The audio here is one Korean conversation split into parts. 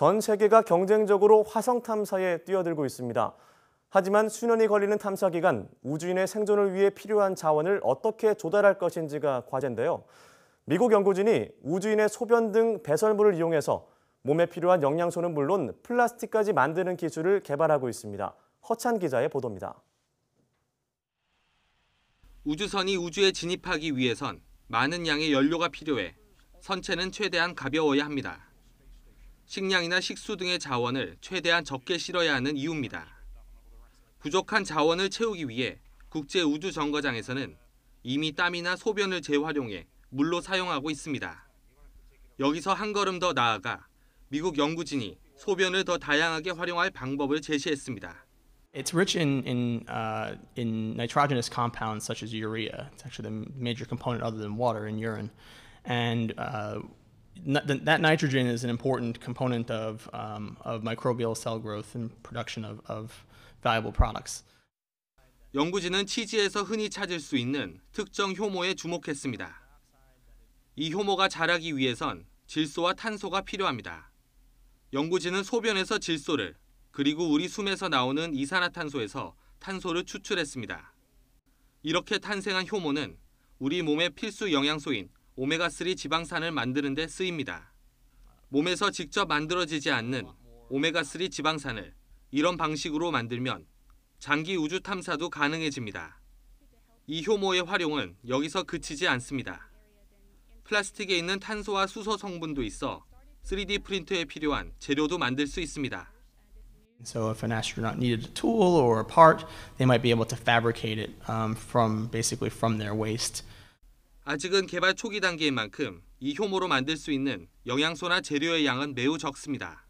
전 세계가 경쟁적으로 화성 탐사에 뛰어들고 있습니다. 하지만 수년이 걸리는 탐사 기간, 우주인의 생존을 위해 필요한 자원을 어떻게 조달할 것인지가 과제인데요. 미국 연구진이 우주인의 소변 등 배설물을 이용해서 몸에 필요한 영양소는 물론 플라스틱까지 만드는 기술을 개발하고 있습니다. 허찬 기자의 보도입니다. 우주선이 우주에 진입하기 위해선 많은 양의 연료가 필요해 선체는 최대한 가벼워야 합니다. 식량이나 식수 등의 자원을 최대한 적게 실어야 하는 이유입니다. 부족한 자원을 채우기 위해 국제우주정거장에서는 이미 땀이나 소변을 재활용해 물로 사용하고 있습니다. 여기서 한 걸음 더 나아가 미국 연구진이 소변을 더 다양하게 활용할 방법을 제시했습니다. It's rich in in uh, in nitrogenous compounds such as urea. It's actually the major component other than water in urine, and uh, that nitrogen is an important component of, um, of microbial cell growth and production of, of valuable products. 연구진은 치즈에서 흔히 찾을 수 있는 특정 효모에 주목했습니다. 이 효모가 자라기 위해선 질소와 탄소가 필요합니다. 연구진은 소변에서 질소를 그리고 우리 숨에서 나오는 이산화탄소에서 탄소를 추출했습니다. 이렇게 탄생한 효모는 우리 몸의 필수 영양소인 오메가3 지방산을 만드는 데 쓰입니다. 몸에서 직접 만들어지지 않는 오메가3 지방산을 이런 방식으로 만들면 장기 우주 탐사도 가능해집니다. 이 효모의 활용은 여기서 그치지 않습니다. 플라스틱에 있는 탄소와 수소 성분도 있어 3D 프린터에 필요한 재료도 만들 수 있습니다. So if an astronaut needed a tool or a part, they might be able to fabricate it um, from basically from their waste. 아직은 개발 초기 단계인 만큼 이 효모로 만들 수 있는 영양소나 재료의 양은 매우 적습니다.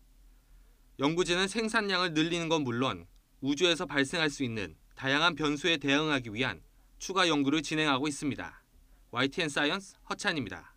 연구진은 생산량을 늘리는 건 물론 우주에서 발생할 수 있는 다양한 변수에 대응하기 위한 추가 연구를 진행하고 있습니다. YTN 사이언스 허찬입니다.